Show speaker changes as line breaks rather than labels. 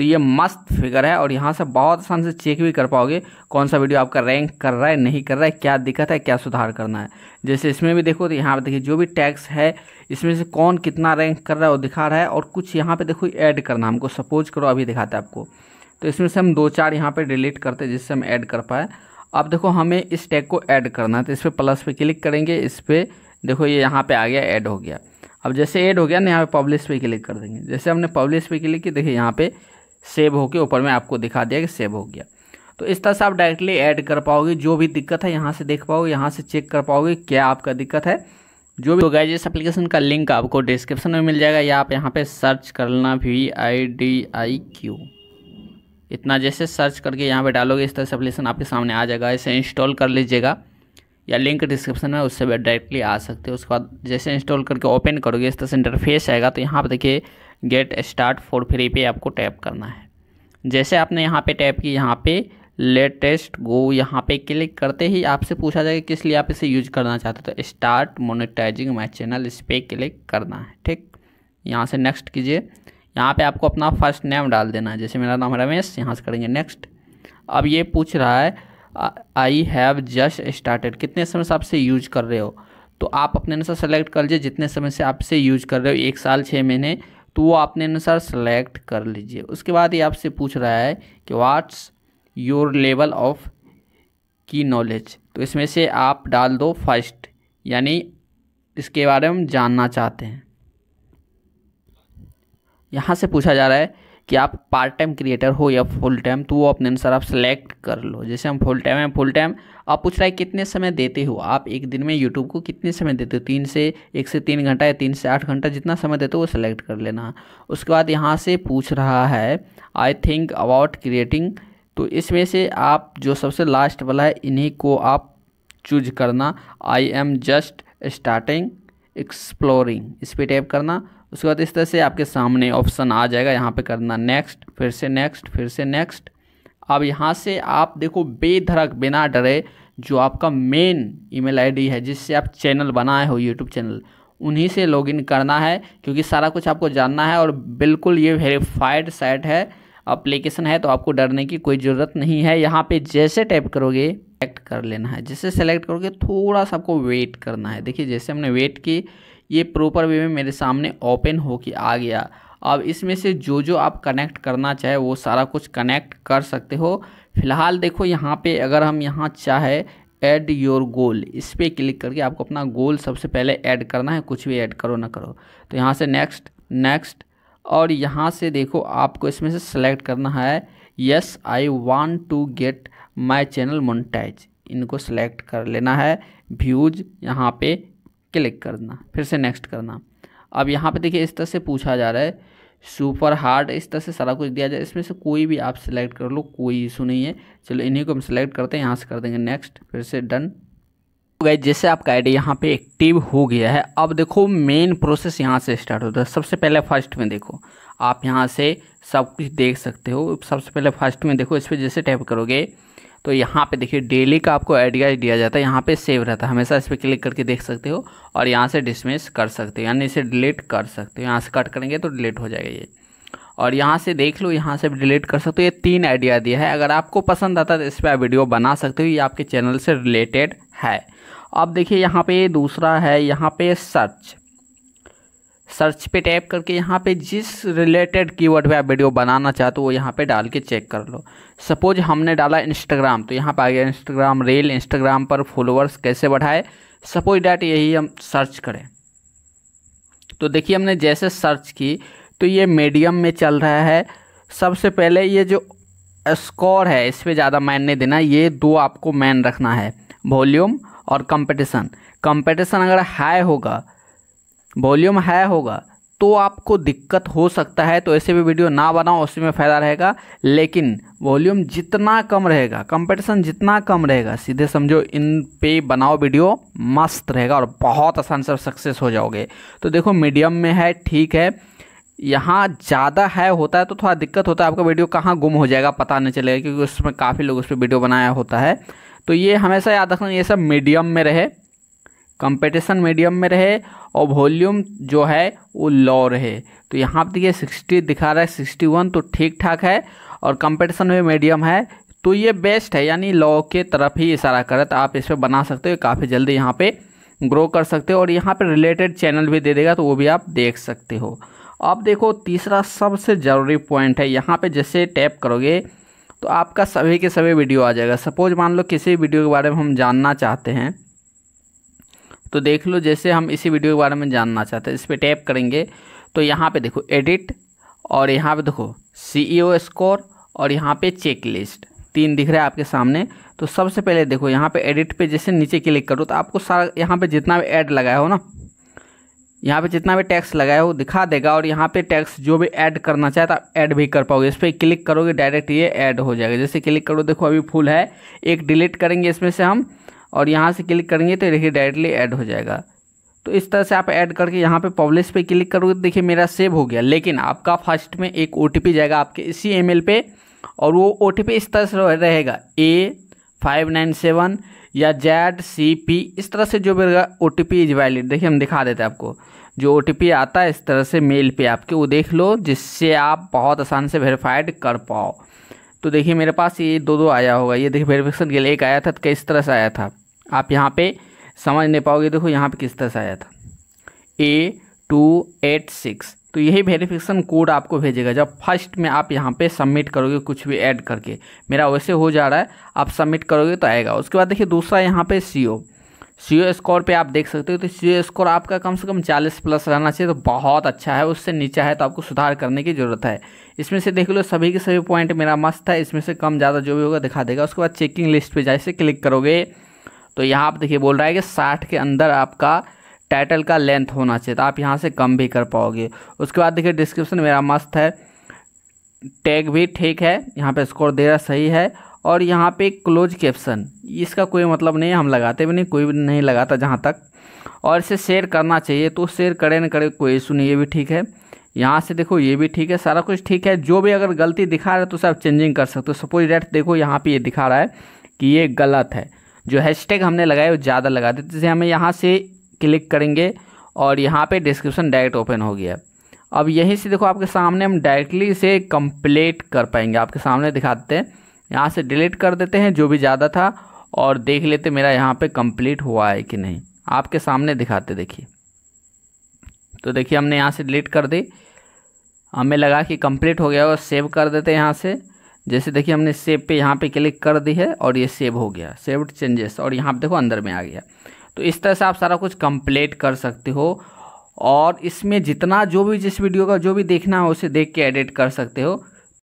तो ये मस्त फिगर है और यहाँ से बहुत आसान से चेक भी कर पाओगे कौन सा वीडियो आपका रैंक कर रहा है नहीं कर रहा है क्या दिक्कत है क्या सुधार करना है जैसे इसमें भी देखो तो यहाँ पर देखिए जो भी टैक्स है इसमें से कौन कितना रैंक कर रहा है वो दिखा रहा है और कुछ यहाँ पर देखो ऐड करना हमको सपोज करो अभी दिखाता है आपको तो इसमें से हम दो चार यहाँ पर डिलीट करते हैं जिससे हम ऐड कर पाए अब देखो हमें इस टैग को ऐड करना है तो इस पर प्लस पे क्लिक करेंगे इस पर देखो ये यहाँ पे आ गया ऐड हो गया अब जैसे ऐड हो गया ना यहाँ पे पब्लिश पे क्लिक कर देंगे जैसे हमने पब्लिश पे क्लिक की देखिए यहाँ पे सेव होके ऊपर में आपको दिखा दिया कि सेव हो गया तो इस तरह से आप डायरेक्टली ऐड कर पाओगे जो भी दिक्कत है यहाँ से देख पाओगे यहाँ से चेक कर पाओगे क्या आपका दिक्कत है जो भी होगा जिस एप्लीकेशन का लिंक आपको डिस्क्रिप्शन में मिल जाएगा या आप यहाँ पे सर्च करना V I D I Q इतना जैसे सर्च करके यहाँ पे डालोगे इस तरह से एप्लीकेशन आपके सामने आ जाएगा इसे इंस्टॉल कर लीजिएगा या लिंक डिस्क्रिप्शन में उससे भी डायरेक्टली आ सकते हो उसके बाद जैसे इंस्टॉल करके ओपन करोगे इस तरह से इंटरफेस आएगा तो यहाँ पर देखिए गेट स्टार्ट फॉर फ्री पे आपको टैप करना है जैसे आपने यहाँ पे टैप की यहाँ पे लेटेस्ट गो यहाँ पे क्लिक करते ही आपसे पूछा जाएगा किस लिए आप इसे यूज करना चाहते हो तो स्टार्ट मोनिटाइजिंग माई चैनल इस पर क्लिक करना है ठीक यहाँ से नेक्स्ट कीजिए यहाँ पे आपको अपना फर्स्ट नेम डाल देना है जैसे मेरा नाम रमेश यहाँ से करेंगे नेक्स्ट अब ये पूछ रहा है आई हैव जस्ट स्टार्टेड कितने समय से आपसे यूज कर रहे हो तो आप अपने अनुसार सेलेक्ट कर लीजिए जितने समय से आपसे यूज कर रहे हो एक साल छः महीने तो वो आपने अनुसार सेलेक्ट कर लीजिए उसके बाद ये आपसे पूछ रहा है कि व्हाट्स योर लेवल ऑफ की नॉलेज तो इसमें से आप डाल दो फर्स्ट यानी इसके बारे में जानना चाहते हैं यहाँ से पूछा जा रहा है कि आप पार्ट टाइम क्रिएटर हो या फुल टाइम तो वो अपने अनुसार आप सेलेक्ट कर लो जैसे हम फुल टाइम हैं फुल टाइम आप पूछ रहा है कितने समय देते हो आप एक दिन में यूट्यूब को कितने समय देते हो तीन से एक से तीन घंटा या तीन से आठ घंटा जितना समय देते हो वो सेलेक्ट कर लेना उसके बाद यहाँ से पूछ रहा है आई थिंक अबाउट क्रिएटिंग तो इसमें से आप जो सबसे लास्ट वाला है इन्हीं को आप चूज करना I am just starting exploring इस पर टैप करना उसके बाद इस तरह से आपके सामने ऑप्शन आ जाएगा यहाँ पे करना नेक्स्ट फिर से नेक्स्ट फिर से नेक्स्ट अब यहाँ से आप देखो बेधड़क बिना डरे जो आपका मेन ईमेल आईडी है जिससे आप चैनल बनाए हो यूट्यूब चैनल उन्हीं से लॉगिन करना है क्योंकि सारा कुछ आपको जानना है और बिल्कुल ये वेरीफाइड साइट है अप्लीकेशन है तो आपको डरने की कोई ज़रूरत नहीं है यहाँ पर जैसे टाइप करोगे सेलेक्ट कर लेना है जैसे सेलेक्ट करोगे थोड़ा सा आपको वेट करना है देखिए जैसे हमने वेट की ये प्रॉपर वे में मेरे सामने ओपन होके आ गया अब इसमें से जो जो आप कनेक्ट करना चाहे वो सारा कुछ कनेक्ट कर सकते हो फिलहाल देखो यहाँ पे अगर हम यहाँ चाहे ऐड योर गोल इस पर क्लिक करके आपको अपना गोल सबसे पहले ऐड करना है कुछ भी ऐड करो ना करो तो यहाँ से नेक्स्ट नेक्स्ट और यहाँ से देखो आपको इसमें से सेलेक्ट करना है yes I want to get my channel monetize इनको सेलेक्ट कर लेना है व्यूज यहाँ पे क्लिक करना फिर से नेक्स्ट करना अब यहाँ पे देखिए इस तरह से पूछा जा रहा है सुपर हार्ड इस तरह से सारा कुछ दिया जाए इसमें से कोई भी आप सिलेक्ट कर लो कोई इशू नहीं है चलो इन्हीं को हम सिलेक्ट करते हैं यहाँ से कर देंगे नेक्स्ट फिर से डन तो गए जैसे आपका आईडी यहाँ पे एक्टिव हो गया है अब देखो मेन प्रोसेस यहाँ से स्टार्ट होता है सबसे पहले फर्स्ट में देखो आप यहाँ से सब कुछ देख सकते हो सबसे पहले फर्स्ट में देखो इस पर जैसे टैप करोगे तो यहाँ पे देखिए डेली का आपको आइडिया दिया जाता है यहाँ पे सेव रहता है हमेशा इस पर क्लिक करके देख सकते हो और यहाँ से डिसमिस कर सकते हो यानी इसे डिलीट कर सकते हो यहाँ से कट करेंगे तो डिलीट हो जाएगा ये और यहाँ से देख लो यहाँ से डिलीट कर सकते हो ये तीन आइडिया दिया है अगर आपको पसंद आता है तो इस पर आप वीडियो बना सकते हो ये आपके चैनल से रिलेटेड है अब देखिए यहाँ पे दूसरा है यहाँ पे सर्च सर्च पे टैप करके यहाँ पे जिस रिलेटेड कीवर्ड पे आप वीडियो बनाना चाहते हो वो यहाँ पे डाल के चेक कर लो सपोज हमने डाला इंस्टाग्राम तो यहाँ पे आ गया इंस्टाग्राम रील इंस्टाग्राम पर फॉलोअर्स कैसे बढ़ाए सपोज डैट यही हम सर्च करें तो देखिए हमने जैसे सर्च की तो ये मीडियम में चल रहा है सबसे पहले ये जो स्कोर है इस पर ज़्यादा मैन नहीं देना ये दो आपको मैन रखना है वॉल्यूम और कंपटीशन कंपटीशन अगर हाई होगा वॉल्यूम हाई होगा तो आपको दिक्कत हो सकता है तो ऐसे भी वीडियो ना बनाओ उसी में फ़ायदा रहेगा लेकिन वॉल्यूम जितना कम रहेगा कंपटीशन जितना कम रहेगा सीधे समझो इन पे बनाओ वीडियो मस्त रहेगा और बहुत आसान से सक्सेस हो जाओगे तो देखो मीडियम में है ठीक है यहाँ ज़्यादा है होता है तो थोड़ा दिक्कत होता है आपका वीडियो कहाँ गुम हो जाएगा पता नहीं चलेगा क्योंकि उसमें काफ़ी लोग उस पर वीडियो बनाया होता है तो ये हमेशा याद रखना ये सब मीडियम में रहे कंपटीशन मीडियम में रहे और वॉल्यूम जो है वो लो रहे तो यहाँ पर देखिए सिक्सटी दिखा रहा है सिक्सटी वन तो ठीक ठाक है और कंपटीशन में मीडियम है तो ये बेस्ट है यानी लो के तरफ ही इशारा करे तो आप इस पर बना सकते हो काफ़ी जल्दी यहाँ पर ग्रो कर सकते हो और यहाँ पर रिलेटेड चैनल भी दे देगा तो वो भी आप देख सकते हो अब देखो तीसरा सबसे ज़रूरी पॉइंट है यहाँ पर जैसे टैप करोगे तो आपका सभी के सभी वीडियो आ जाएगा सपोज मान लो किसी वीडियो के बारे में हम जानना चाहते हैं तो देख लो जैसे हम इसी वीडियो के बारे में जानना चाहते हैं इस पर टैप करेंगे तो यहाँ पे देखो एडिट और यहाँ पे देखो सीईओ स्कोर e और यहाँ पे चेक लिस्ट तीन दिख रहा है आपके सामने तो सबसे पहले देखो यहाँ पे एडिट पे जैसे नीचे क्लिक करो तो आपको सारा यहाँ पे जितना भी ऐड लगाया हो ना यहाँ पे जितना भी टैक्स लगाया हो दिखा देगा और यहाँ पे टैक्स जो भी ऐड करना चाहे तो आप ऐड भी कर पाओगे इस पर क्लिक करोगे डायरेक्ट ये ऐड हो जाएगा जैसे क्लिक करो देखो अभी फुल है एक डिलीट करेंगे इसमें से हम और यहाँ से क्लिक करेंगे तो देखिए डायरेक्टली ऐड हो जाएगा तो इस तरह से आप ऐड करके यहाँ पे पब्लिश पे क्लिक करोगे तो देखिए मेरा सेव हो गया लेकिन आपका फर्स्ट में एक ओ जाएगा आपके इसी ई पे और वो ओ इस तरह से रहेगा ए फाइव नाइन सेवन या जेड सी पी इस तरह से जो मेरा O T P is valid देखिए हम दिखा देते हैं आपको जो ओ आता है इस तरह से मेल पे आपके वो देख लो जिससे आप बहुत आसान से वेरीफाइड कर पाओ तो देखिए मेरे पास ये दो दो आया होगा ये देखिए वेरिफिकेशन के लिए एक आया था तो किस तरह से आया था आप यहाँ पे समझ नहीं पाओगे देखो यहाँ पे किस तरह से आया था ए टू एट सिक्स तो यही वेरिफिकेशन कोड आपको भेजेगा जब फर्स्ट में आप यहाँ पे सबमिट करोगे कुछ भी ऐड करके मेरा वैसे हो जा रहा है आप सबमिट करोगे तो आएगा उसके बाद देखिए दूसरा यहाँ पर सी सी स्कोर पे आप देख सकते हो तो सी स्कोर आपका कम से कम 40 प्लस रहना चाहिए तो बहुत अच्छा है उससे नीचा है तो आपको सुधार करने की ज़रूरत है इसमें से देख लो सभी के सभी पॉइंट मेरा मस्त है इसमें से कम ज़्यादा जो भी होगा दिखा देगा उसके बाद चेकिंग लिस्ट पर जैसे क्लिक करोगे तो यहाँ आप देखिए बोल रहा है कि साठ के अंदर आपका टाइटल का लेंथ होना चाहिए तो आप यहाँ से कम भी कर पाओगे उसके बाद देखिए डिस्क्रिप्शन मेरा मस्त है टैग भी ठीक है यहाँ पे स्कोर दे रहा सही है और यहाँ पे क्लोज कैप्शन इसका कोई मतलब नहीं हम लगाते भी नहीं कोई भी नहीं लगाता जहाँ तक और इसे शेयर करना चाहिए तो शेयर करें ना करें कोई इशू नहीं ये भी ठीक है यहाँ से देखो ये भी ठीक है सारा कुछ ठीक है जो भी अगर गलती दिखा रहा है तो सब चेंजिंग कर सकते हो सपोज डेट देखो यहाँ पर ये दिखा रहा है कि ये गलत है जो हैशटैग हमने लगाया वो ज़्यादा लगा देते जैसे हमें यहाँ से क्लिक करेंगे और यहाँ पे डिस्क्रिप्शन डायरेक्ट ओपन हो गया अब यहीं से देखो आपके सामने हम डायरेक्टली इसे कंप्लीट कर पाएंगे आपके सामने दिखाते हैं यहाँ से डिलीट कर देते हैं जो भी ज़्यादा था और देख लेते मेरा यहाँ पे कंप्लीट हुआ है कि नहीं आपके सामने दिखाते देखिए तो देखिए हमने यहाँ से डिलीट कर दी हमें लगा कि कंप्लीट हो गया और सेव कर देते यहाँ से जैसे देखिए हमने सेव पे यहाँ पे क्लिक कर दी है और ये सेव हो गया सेव चेंजेस और यहाँ देखो अंदर में आ गया तो इस तरह से आप सारा कुछ कंप्लीट कर सकते हो और इसमें जितना जो भी जिस वीडियो का जो भी देखना हो उसे देख के एडिट कर सकते हो